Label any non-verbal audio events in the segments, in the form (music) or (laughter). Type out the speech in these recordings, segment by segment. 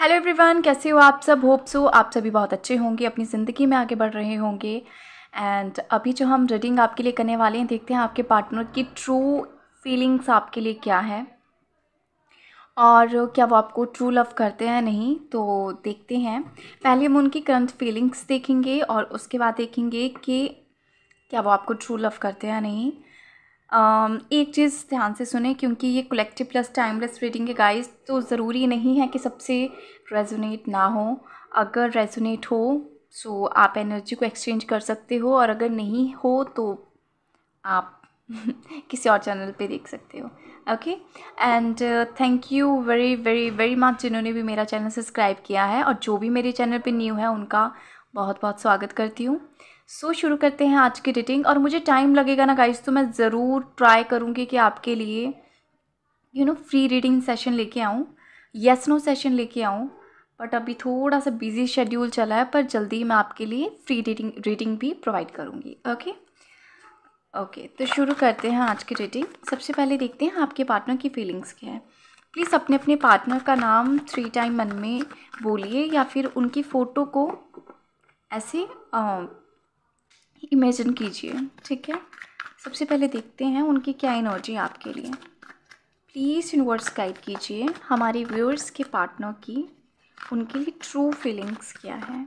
Hello everyone कैसे हो आप सब होप सो आप सभी बहुत अच्छे होंगे अपनी ज़िंदगी में आगे बढ़ रहे होंगे एंड अभी जो हम रीडिंग आपके लिए करने वाले हैं देखते हैं आपके पार्टनर की ट्रू फीलिंग्स आपके लिए क्या है और क्या वो आपको ट्रू लव करते हैं नहीं तो देखते हैं पहले हम उनकी करंट फीलिंग्स देखेंगे और उसके बाद देखेंगे कि क्या वो आपको ट्रू लव करते हैं नहीं एक चीज़ ध्यान से सुने क्योंकि ये कलेक्टिव प्लस टाइमलेस रीडिंग है गाइस तो ज़रूरी नहीं है कि सबसे रेजोनेट ना हो अगर रेजोनेट हो सो आप एनर्जी को एक्सचेंज कर सकते हो और अगर नहीं हो तो आप (laughs) किसी और चैनल पे देख सकते हो okay and thank you very very very much जिन्होंने भी मेरा चैनल सब्सक्राइब किया है और जो भी मेरे चैनल पे न्यू है उनका बहुत बहुत स्वागत करती हूँ सो so, शुरू करते हैं आज की रेटिंग और मुझे टाइम लगेगा ना गाइज तो मैं ज़रूर ट्राई करूँगी कि आपके लिए you know free reading session लेके आऊँ येस नो सेशन लेके आऊँ बट अभी थोड़ा सा बिजी शेड्यूल चला है पर जल्दी मैं आपके लिए फ्री रीडिंग रीडिंग भी प्रोवाइड करूँगी ओके ओके तो शुरू करते हैं आज की रीडिंग सबसे पहले देखते हैं आपके पार्टनर की फीलिंग्स क्या है प्लीज़ अपने अपने पार्टनर का नाम थ्री टाइम मन में बोलिए या फिर उनकी फ़ोटो को ऐसे आ, इमेजिन कीजिए ठीक है सबसे पहले देखते हैं उनकी क्या एनर्जी आपके लिए प्लीज़ यूनिवर्स गाइड कीजिए हमारे व्यूअर्स के पार्टनर की उनके लिए ट्रू फीलिंग्स क्या है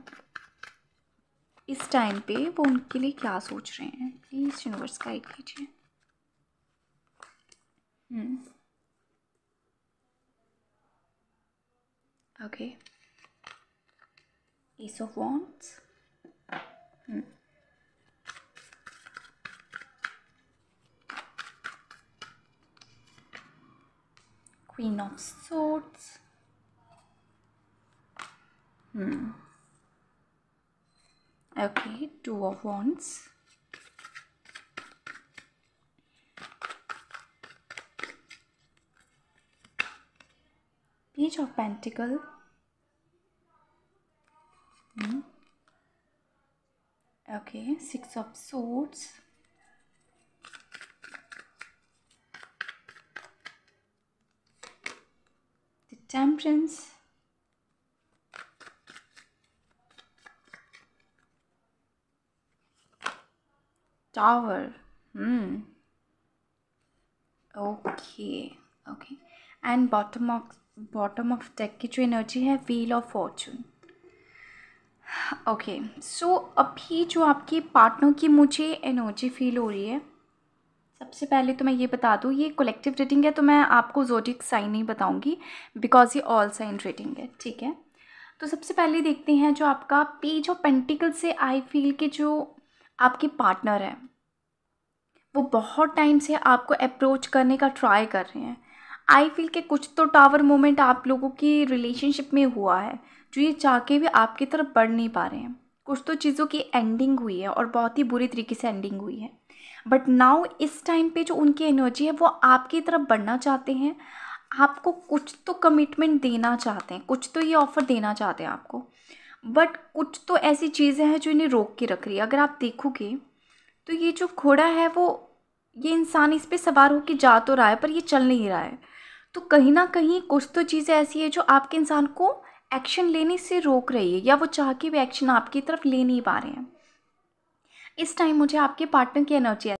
इस टाइम पे वो उनके लिए क्या सोच रहे हैं प्लीज़ यूनिवर्स गाइड कीजिए okay hmm. okay. ace Queen of Swords. Hmm. Okay, Two of Wands. Page of Pentacle. Hmm. Okay, Six of Swords. temperance tower hmm okay okay and bottom of bottom of deck ki jo energy hai wheel of fortune okay so अभी जो आपके partner की मुझे energy feel हो रही है सबसे पहले तो मैं ये बता दूँ ये कलेक्टिव रेटिंग है तो मैं आपको जोटिक साइन नहीं बताऊँगी बिकॉज ये ऑल साइन रेटिंग है ठीक है तो सबसे पहले देखते हैं जो आपका पेज ऑफ पेंटिकल से आई फील के जो आपके पार्टनर हैं वो बहुत टाइम से आपको अप्रोच करने का ट्राई कर रहे हैं आई फील के कुछ तो टावर मोमेंट आप लोगों की रिलेशनशिप में हुआ है जो ये चाह के भी आपकी तरफ बढ़ नहीं पा रहे हैं कुछ तो चीज़ों की एंडिंग हुई है और बहुत ही बुरी तरीके से एंडिंग हुई है बट नाउ इस टाइम पे जो उनकी एनर्जी है वो आपकी तरफ बढ़ना चाहते हैं आपको कुछ तो कमिटमेंट देना चाहते हैं कुछ तो ये ऑफ़र देना चाहते हैं आपको बट कुछ तो ऐसी चीज़ें हैं जो इन्हें रोक के रख रही है अगर आप देखोगे तो ये जो घोड़ा है वो ये इंसान इस पर सवार होकर जा तो रहा है पर ये चल नहीं रहा है तो कहीं ना कहीं कुछ तो चीज़ें ऐसी है जो आपके इंसान को एक्शन लेने से रोक रही है या वो चाह के भी एक्शन आपकी तरफ ले नहीं पा रहे हैं इस टाइम मुझे आपके पार्टनर की एनर्जी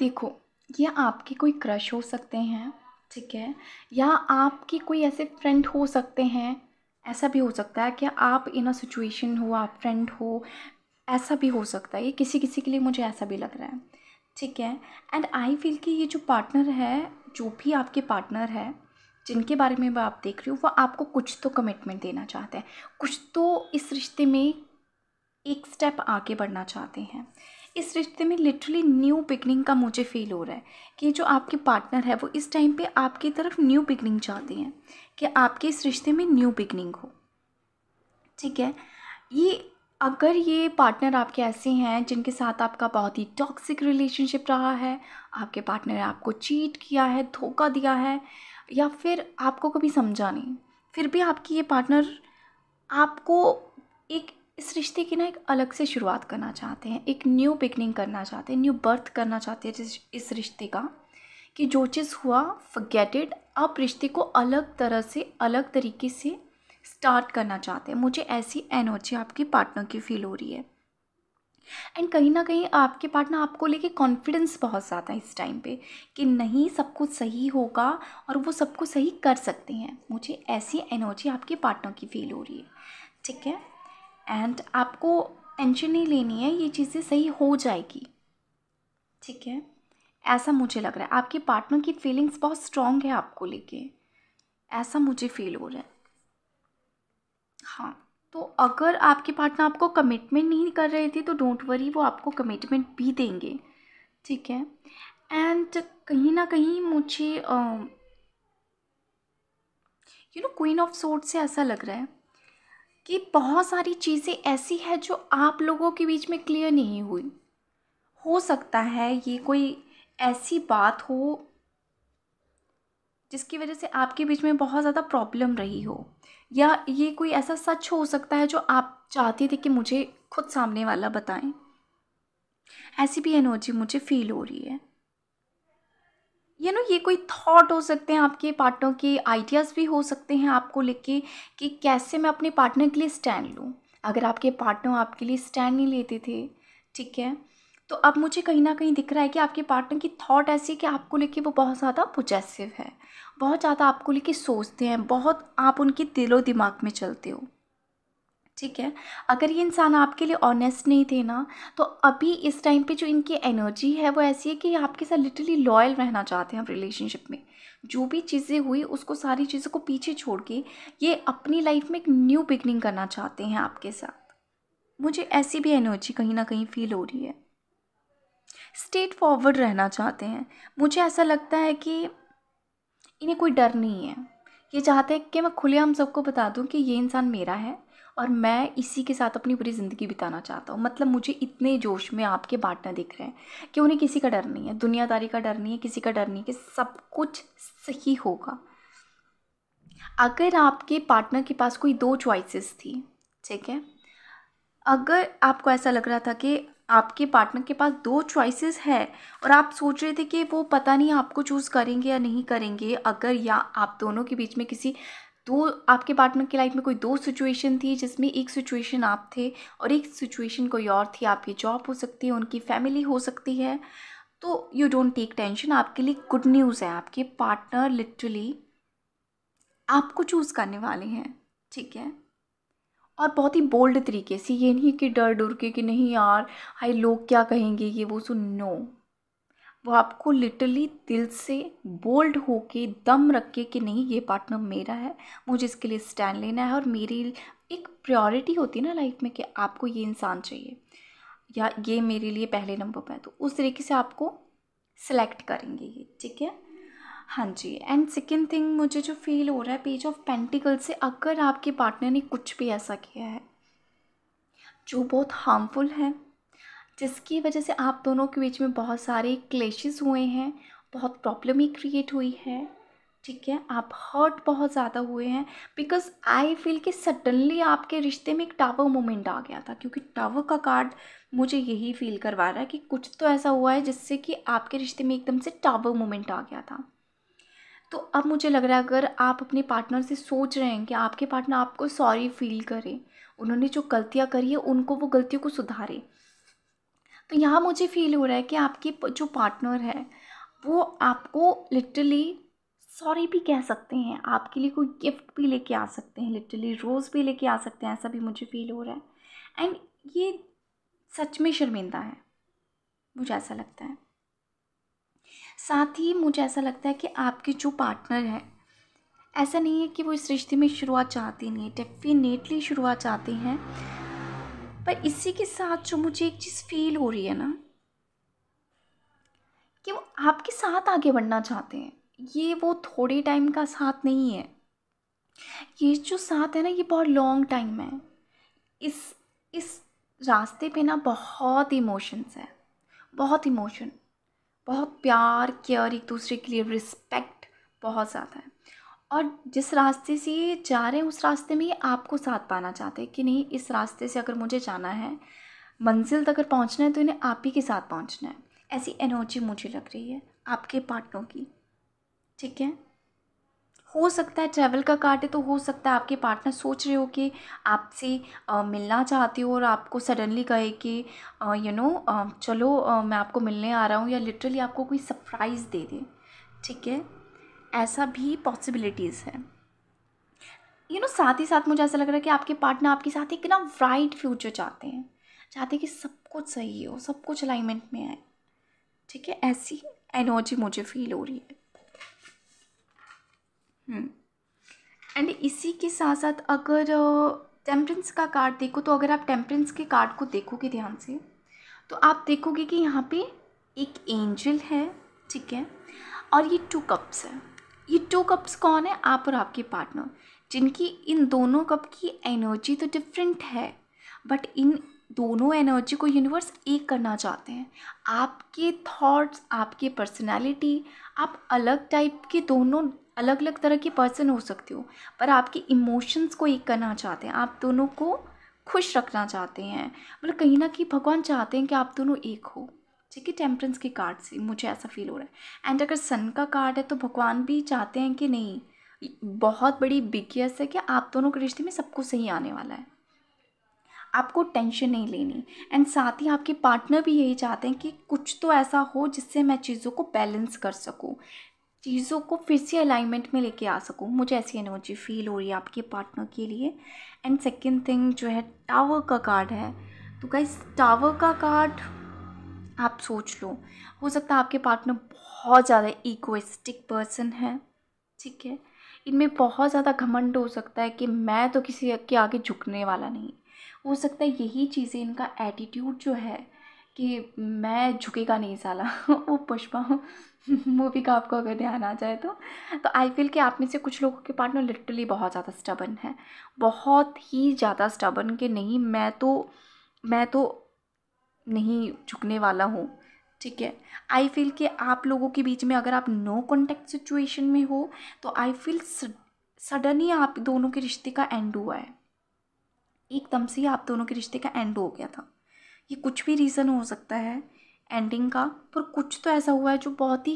देखो ये आपके कोई क्रश हो सकते हैं ठीक है या आपके कोई ऐसे फ्रेंड हो सकते हैं ऐसा भी हो सकता है कि आप इन अ सिचुएशन हो आप फ्रेंड हो ऐसा भी हो सकता है ये किसी किसी के लिए मुझे ऐसा भी लग रहा है ठीक है एंड आई फील कि ये जो पार्टनर है जो भी आपके पार्टनर है जिनके बारे में मैं आप देख रही हो वो आपको कुछ तो कमिटमेंट देना चाहते हैं कुछ तो इस रिश्ते में एक स्टेप आगे बढ़ना चाहते हैं इस रिश्ते में लिटरली न्यू बिगनिंग का मुझे फील हो रहा है कि जो आपके पार्टनर है वो इस टाइम पे आपकी तरफ न्यू बिगनिंग चाहते हैं कि आपके इस रिश्ते में न्यू बिगनिंग हो ठीक है ये अगर ये पार्टनर आपके ऐसे हैं जिनके साथ आपका बहुत ही टॉक्सिक रिलेशनशिप रहा है आपके पार्टनर ने आपको चीट किया है धोखा दिया है या फिर आपको कभी समझा नहीं फिर भी आपकी ये पार्टनर आपको एक इस रिश्ते की ना एक अलग से शुरुआत करना चाहते हैं एक न्यू बिगनिंग करना चाहते हैं न्यू बर्थ करना चाहते हैं इस रिश्ते का कि जो चीज़ हुआ फगेटेड आप रिश्ते को अलग तरह से अलग तरीके से स्टार्ट करना चाहते हैं मुझे ऐसी एनर्जी आपकी पार्टनर की फ़ील हो रही है एंड कहीं ना कहीं आपके पार्टनर आपको लेके कॉन्फिडेंस बहुत ज़्यादा है इस टाइम पे कि नहीं सब कुछ सही होगा और वो सब कुछ सही कर सकते हैं मुझे ऐसी एनर्जी आपके पार्टनर की फील हो रही है ठीक है एंड आपको टेंशन नहीं लेनी है ये चीज़ें सही हो जाएगी ठीक है ऐसा मुझे लग रहा है आपके पार्टनर की फीलिंग्स बहुत स्ट्रॉन्ग है आपको लेके ऐसा मुझे फील हो रहा है हाँ तो अगर आपके पार्टनर आपको कमिटमेंट नहीं कर रहे थे तो डोंट वरी वो आपको कमिटमेंट भी देंगे ठीक है एंड कहीं ना कहीं मुझे you know queen of sword से ऐसा लग रहा है कि बहुत सारी चीज़ें ऐसी है जो आप लोगों के बीच में क्लियर नहीं हुई हो सकता है ये कोई ऐसी बात हो जिसकी वजह से आपके बीच में बहुत ज़्यादा प्रॉब्लम रही हो या ये कोई ऐसा सच हो सकता है जो आप चाहते थे कि मुझे खुद सामने वाला बताएं ऐसी भी एनर्जी मुझे फील हो रही है यू नो ये कोई थॉट हो सकते हैं आपके पार्टनर के आइडियाज़ भी हो सकते हैं आपको लिख के कि कैसे मैं अपने पार्टनर के लिए स्टैंड लूँ अगर आपके पार्टनर आपके लिए स्टैंड नहीं लेते थे ठीक है तो अब मुझे कहीं ना कहीं दिख रहा है कि आपके पार्टनर की थॉट ऐसी है कि आपको लेके वो बहुत ज़्यादा पोजेसिव है बहुत ज़्यादा आपको लेके सोचते हैं बहुत आप उनके दिलो दिमाग में चलते हो ठीक है अगर ये इंसान आपके लिए ऑनेस्ट नहीं थे ना तो अभी इस टाइम पे जो इनकी एनर्जी है वो ऐसी है कि आपके साथ लिटरली लॉयल रहना चाहते हैं आप रिलेशनशिप में जो भी चीज़ें हुई उसको सारी चीज़ों को पीछे छोड़ के ये अपनी लाइफ में एक न्यू बिगनिंग करना चाहते हैं आपके साथ मुझे ऐसी भी एनर्जी कहीं ना कहीं फील हो रही है स्ट्रेट फॉरवर्ड रहना चाहते हैं मुझे ऐसा लगता है कि इन्हें कोई डर नहीं है ये चाहते हैं कि मैं खुलेआम सबको बता दूं कि ये इंसान मेरा है और मैं इसी के साथ अपनी पूरी ज़िंदगी बिताना चाहता हूँ मतलब मुझे इतने जोश में आपके बांटना दिख रहे हैं कि उन्हें किसी का डर नहीं है दुनियादारी का डर नहीं है किसी का डर नहीं है कि सब कुछ सही होगा अगर आपके पार्टनर के पास कोई दो चॉइसेस थी ठीक है अगर आपको ऐसा लग रहा था कि आपके पार्टनर के पास दो चॉइसेस है और आप सोच रहे थे कि वो पता नहीं आपको चूज़ करेंगे या नहीं करेंगे अगर या आप दोनों के बीच में किसी दो आपके पार्टनर की लाइफ में कोई दो सिचुएशन थी जिसमें एक सिचुएशन आप थे और एक सिचुएशन कोई और थी आपकी जॉब हो सकती है उनकी फैमिली हो सकती है तो यू डोंट टेक टेंशन आपके लिए गुड न्यूज़ है आपके पार्टनर लिटरली आपको चूज़ करने वाले हैं ठीक है और बहुत ही बोल्ड तरीके से ये नहीं कि डर डर के कि नहीं यार हाई लोग क्या कहेंगे ये वो सुन नो वो आपको लिटरली दिल से बोल्ड हो के दम रख के कि नहीं ये पार्टनर मेरा है मुझे इसके लिए स्टैंड लेना है और मेरी एक प्रायोरिटी होती है ना लाइफ में कि आपको ये इंसान चाहिए या ये मेरे लिए पहले नंबर पर है तो उस तरीके से आपको सेलेक्ट करेंगे ये ठीक है हाँ जी एंड सेकेंड थिंग मुझे जो फील हो रहा है पेज ऑफ पेंटिकल से अगर आपके पार्टनर ने कुछ भी ऐसा किया है जो बहुत हार्मफुल है जिसकी वजह से आप दोनों के बीच में बहुत सारे क्लेशेस हुए हैं बहुत प्रॉब्लम ही क्रिएट हुई है ठीक है आप हर्ट बहुत ज़्यादा हुए हैं बिकॉज आई फील कि सडनली आपके रिश्ते में एक टावर मोमेंट आ गया था क्योंकि टावर का कार्ड मुझे यही फील करवा रहा है कि कुछ तो ऐसा हुआ है जिससे कि आपके रिश्ते में एकदम से टावर मोमेंट आ गया था तो अब मुझे लग रहा है अगर आप अपने पार्टनर से सोच रहे हैं कि आपके पार्टनर आपको सॉरी फील करें उन्होंने जो गलतियाँ करी है उनको वो गलतियों को सुधारे तो यहाँ मुझे फील हो रहा है कि आपके जो पार्टनर है वो आपको लिटरली सॉरी भी कह सकते हैं आपके लिए कोई गिफ्ट भी लेके आ सकते हैं लिटरली रोज़ भी लेके आ सकते हैं ऐसा भी मुझे फील हो रहा है एंड ये सच में शर्मिंदा है मुझे ऐसा लगता है साथ ही मुझे ऐसा लगता है कि आपके जो पार्टनर हैं ऐसा नहीं है कि वो इस रिश्ते में शुरुआत चाहते नहीं डेफिनेटली शुरुआत चाहते हैं पर इसी के साथ जो मुझे एक चीज़ फील हो रही है ना कि वो आपके साथ आगे बढ़ना चाहते हैं ये वो थोड़े टाइम का साथ नहीं है ये जो साथ है ना ये बहुत लॉन्ग टाइम है इस इस रास्ते पे ना बहुत इमोशंस है बहुत इमोशन बहुत प्यार केयर एक दूसरे के लिए रिस्पेक्ट बहुत ज़्यादा है और जिस रास्ते से ये जा रहे हैं उस रास्ते में ये आपको साथ पाना चाहते हैं कि नहीं इस रास्ते से अगर मुझे जाना है मंजिल तक अगर पहुँचना है तो इन्हें आप ही के साथ पहुँचना है ऐसी एनर्जी मुझे लग रही है आपके पार्टनर की ठीक है हो सकता है ट्रैवल का कार्ड है तो हो सकता है आपके पार्टनर सोच रहे हो कि आपसे मिलना चाहते हो और आपको सडनली कहे कि यू नो चलो आ, मैं आपको मिलने आ रहा हूँ या लिटरली आपको कोई सरप्राइज़ दे दे ठीक है ऐसा भी पॉसिबिलिटीज़ है यू you नो know, साथ ही साथ मुझे ऐसा लग रहा है कि आपके पार्टनर आपके साथ एक ना ब्राइट फ्यूचर चाहते हैं चाहते हैं कि सब कुछ सही हो सब कुछ अलाइनमेंट में आए ठीक है ऐसी एनर्जी मुझे फील हो रही है एंड hmm. इसी के साथ साथ अगर टेम्परेंस uh, का कार्ड देखो तो अगर आप टेम्परेंस के कार्ड को देखोगे ध्यान से तो आप देखोगे कि यहाँ पे एक एंजल है ठीक है और ये टू कप्स है ये टू कप्स कौन है आप और आपके पार्टनर जिनकी इन दोनों कप की एनर्जी तो डिफरेंट है बट इन दोनों एनर्जी को यूनिवर्स एक करना चाहते हैं आपके थॉट्स आपके पर्सनालिटी आप अलग टाइप के दोनों अलग अलग तरह की पर्सन हो सकती हो पर आपके इमोशंस को एक करना चाहते हैं आप दोनों को खुश रखना चाहते हैं मतलब कहीं ना कहीं भगवान चाहते हैं कि आप दोनों एक हो ठीक है टेम्परेंस के कार्ड से मुझे ऐसा फील हो रहा है एंड अगर सन का कार्ड है तो भगवान भी चाहते हैं कि नहीं बहुत बड़ी बिगियस है कि आप दोनों के रिश्ते में सबको सही आने वाला है आपको टेंशन नहीं लेनी एंड साथ ही आपके पार्टनर भी यही चाहते हैं कि कुछ तो ऐसा हो जिससे मैं चीज़ों को बैलेंस कर सकूं चीज़ों को फिर से अलाइनमेंट में लेके आ सकूँ मुझे ऐसी एनर्जी फील हो रही है आपके पार्टनर के लिए एंड सेकेंड थिंग जो है टावर का कार्ड है तो गाइस टावर का कार्ड आप सोच लो हो सकता है आपके पार्टनर बहुत ज़्यादा ईगोइस्टिक पर्सन है ठीक है इनमें बहुत ज़्यादा घमंड हो सकता है कि मैं तो किसी के आगे झुकने वाला नहीं हो सकता है यही चीज़ें इनका एटीट्यूड जो है कि मैं झुकेगा नहीं साला (laughs) वो पुष्पा मूवी (laughs) का आपको अगर ध्यान आ जाए तो तो आई फील कि आप में से कुछ लोगों के पार्टनर लिटरली बहुत ज़्यादा स्टबन है बहुत ही ज़्यादा स्टबन के नहीं मैं तो मैं तो नहीं झुकने वाला हूँ ठीक है आई फील कि आप लोगों के बीच में अगर आप नो कॉन्टेक्ट सिचुएशन में हो तो आई फील सडनली आप दोनों के रिश्ते का एंड हुआ है एकदम से ही आप दोनों के रिश्ते का एंड हो गया था ये कुछ भी रीज़न हो सकता है एंडिंग का पर कुछ तो ऐसा हुआ है जो बहुत ही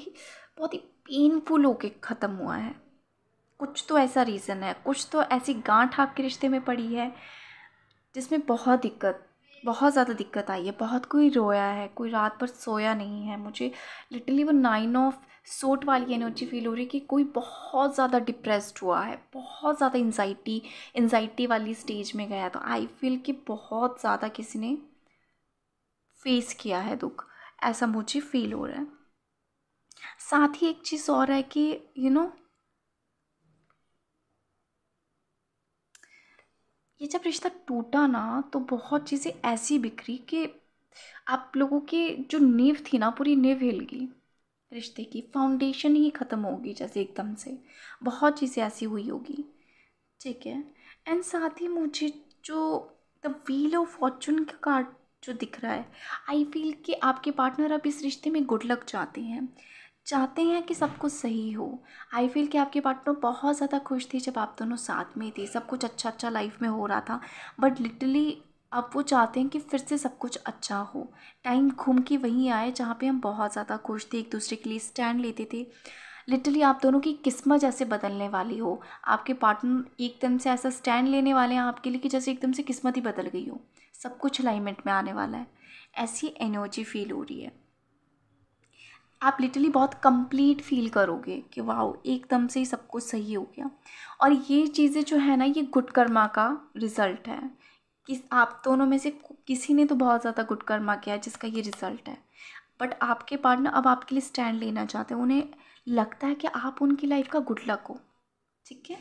बहुत ही पेनफुल होके ख़त्म हुआ है कुछ तो ऐसा रीज़न है कुछ तो ऐसी गांठ आपके रिश्ते में पड़ी है जिसमें बहुत दिक्कत बहुत ज़्यादा दिक्कत आई है बहुत कोई रोया है कोई रात भर सोया नहीं है मुझे लिटरली वो नाइन ऑफ सोट वाली एनर्जी फील हो रही है कि कोई बहुत ज़्यादा डिप्रेस्ड हुआ है बहुत ज़्यादा एनजाइटी एनजाइटी वाली स्टेज में गया तो आई फील कि बहुत ज़्यादा किसी ने फेस किया है दुख ऐसा मुझे फील हो रहा है साथ ही एक चीज़ और है कि यू you नो know, ये जब रिश्ता टूटा ना तो बहुत चीज़ें ऐसी बिखरी कि आप लोगों की जो नींव थी ना पूरी नींव हिल गई रिश्ते की फाउंडेशन ही ख़त्म होगी जैसे एकदम से बहुत चीज़ें ऐसी हुई होगी ठीक है एंड साथ ही मुझे जो द व्हील ऑफ फॉर्चून का कार्ड जो दिख रहा है आई फील कि आपके पार्टनर अब इस रिश्ते में गुड लक चाहते हैं चाहते हैं कि सब कुछ सही हो आई फील कि आपके पार्टनर बहुत ज़्यादा खुश थे जब आप दोनों साथ में थे सब कुछ अच्छा अच्छा लाइफ में हो रहा था बट लिटरली अब वो चाहते हैं कि फिर से सब कुछ अच्छा हो टाइम घूम के वहीं आए जहाँ पे हम बहुत ज़्यादा खुश थे एक दूसरे के लिए स्टैंड लेते थे लिटरली आप दोनों की किस्मत जैसे बदलने वाली हो आपके पार्टनर एकदम से ऐसा स्टैंड लेने वाले हैं आपके लिए कि जैसे एकदम से किस्मत ही बदल गई हो सब कुछ अलाइनमेंट में आने वाला है ऐसी एनर्जी फील हो रही है आप लिटरली बहुत कंप्लीट फील करोगे कि वाह एकदम से ही सब कुछ सही हो गया और ये चीज़ें जो है ना ये गुटकर्मा का रिज़ल्ट है किस आप दोनों में से किसी ने तो बहुत ज़्यादा गुटकर्मा किया है जिसका ये रिज़ल्ट है बट आपके पार्टनर अब आपके लिए स्टैंड लेना चाहते हैं उन्हें लगता है कि आप उनकी लाइफ का गुड लक हो ठीक है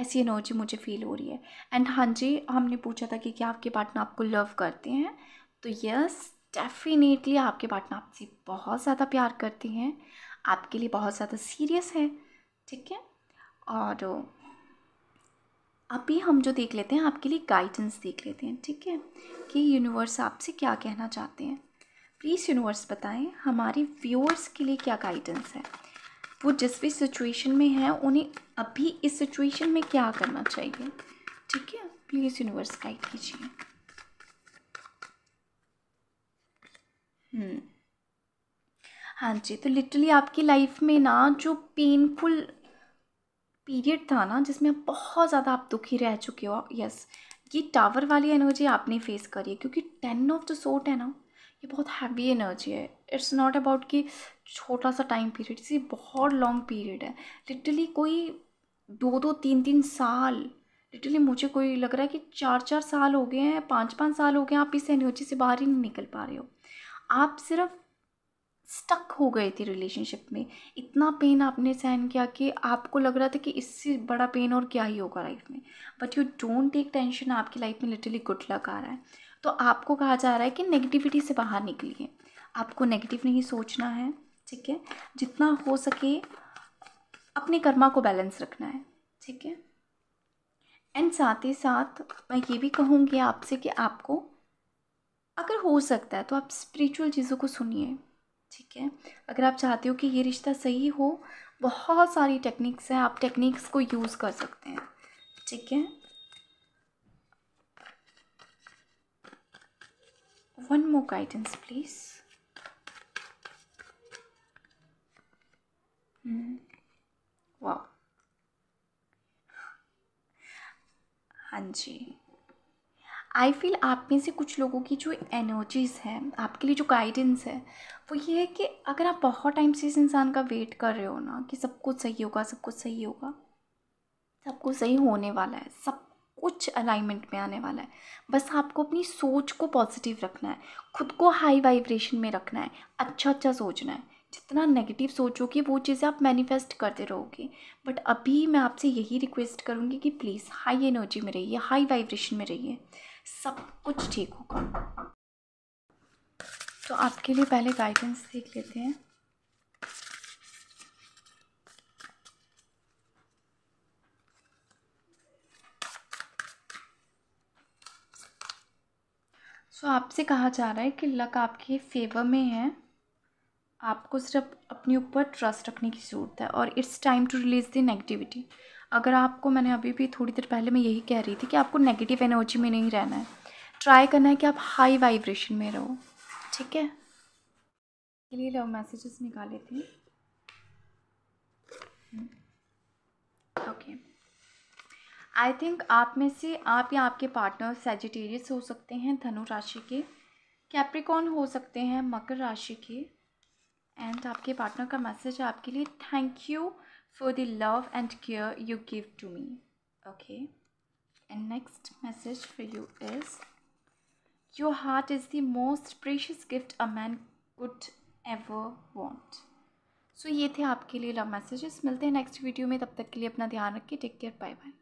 ऐसी एनर्जी मुझे फ़ील हो रही है एंड हाँ जी हमने पूछा था कि क्या आपके पार्टनर आपको लव करते हैं तो यस डेफिनेटली आपके पार्टनर आपसे बहुत ज़्यादा प्यार करते हैं आपके लिए बहुत ज़्यादा सीरियस है ठीक है और अभी हम जो देख लेते हैं आपके लिए गाइडेंस देख लेते हैं ठीक है कि यूनिवर्स आपसे क्या कहना चाहते हैं प्लीज़ यूनिवर्स बताएं हमारे व्यूअर्स के लिए क्या गाइडेंस है वो जिस भी सिचुएशन में है उन्हें अभी इस सिचुएशन में क्या करना चाहिए ठीक है प्लीज़ यूनिवर्स गाइड कीजिए हम्म। हाँ जी तो लिटरली आपकी लाइफ में ना जो पेनफुल पीरियड था ना जिसमें आप बहुत ज़्यादा आप दुखी रह चुके हो यस ये टावर वाली एनर्जी आपने फेस करी है क्योंकि टेन ऑफ द सोट है ना ये बहुत हैवी एनर्जी है इट्स नॉट अबाउट कि छोटा सा टाइम पीरियड इसी बहुत लॉन्ग पीरियड है लिटरली कोई दो दो तीन तीन साल लिटरली मुझे कोई लग रहा है कि चार चार साल हो गए हैं पाँच पाँच साल हो गए हैं आप इस एनर्जी से बाहर ही नहीं निकल पा रहे हो आप सिर्फ स्टक हो गए थे रिलेशनशिप में इतना पेन आपने सहन किया कि आपको लग रहा था कि इससे बड़ा पेन और क्या ही होगा लाइफ में but you don't take tension आपकी लाइफ में लिटरली गुड लक आ रहा है तो आपको कहा जा रहा है कि नेगेटिविटी से बाहर निकलिए आपको नेगेटिव नहीं सोचना है ठीक है जितना हो सके अपने कर्मा को बैलेंस रखना है ठीक है एंड साथ ही साथ मैं ये भी कहूँगी आपसे कि आपको अगर हो सकता है तो आप स्पिरिचुअल चीज़ों को सुनिए ठीक है अगर आप चाहते हो कि ये रिश्ता सही हो बहुत सारी टेक्निक्स हैं आप टेक्निक्स को यूज़ कर सकते हैं ठीक है one more guidance please mm. wow हाँ जी आई फील आप में से कुछ लोगों की जो एनर्जीज़ हैं आपके लिए जो गाइडेंस है वो ये है कि अगर आप बहुत टाइम से इस इंसान का वेट कर रहे हो ना कि सब कुछ सही होगा सब कुछ सही होगा सब कुछ सही होने वाला है सब कुछ अलाइनमेंट में आने वाला है बस आपको अपनी सोच को पॉजिटिव रखना है खुद को हाई वाइब्रेशन में रखना है अच्छा अच्छा सोचना है जितना नेगेटिव सोचोगे वो चीज़ें आप मैनिफेस्ट करते रहोगे बट अभी मैं आपसे यही रिक्वेस्ट करूँगी कि प्लीज़ हाई एनर्जी में रहिए हाई वाइब्रेशन में रहिए सब कुछ ठीक होगा तो आपके लिए पहले गाइडेंस देख लेते हैं सो आपसे कहा जा रहा है कि लक आपके फेवर में है आपको सिर्फ अपने ऊपर ट्रस्ट रखने की ज़रूरत है और it's time to release the negativity अगर आपको मैंने अभी भी थोड़ी देर पहले मैं यही कह रही थी कि आपको नेगेटिव एनर्जी में नहीं रहना है ट्राई करना है कि आप हाई वाइब्रेशन में रहो ठीक है के लिए लव मैसेजेस निकाले थे आई थिंक आप में से आप या आपके पार्टनर सेजिटेरियस हो सकते हैं धनु राशि के कैप्रिकॉन हो सकते हैं मकर राशि के एंड आपके पार्टनर का मैसेज है आपके लिए thank you for the love and care you give to me okay and next message for you is your heart is the most precious gift a man could ever want so ये थे आपके लिए love messages मिलते हैं next video में तब तक के लिए अपना ध्यान रखिए टेक केयर बाय बाय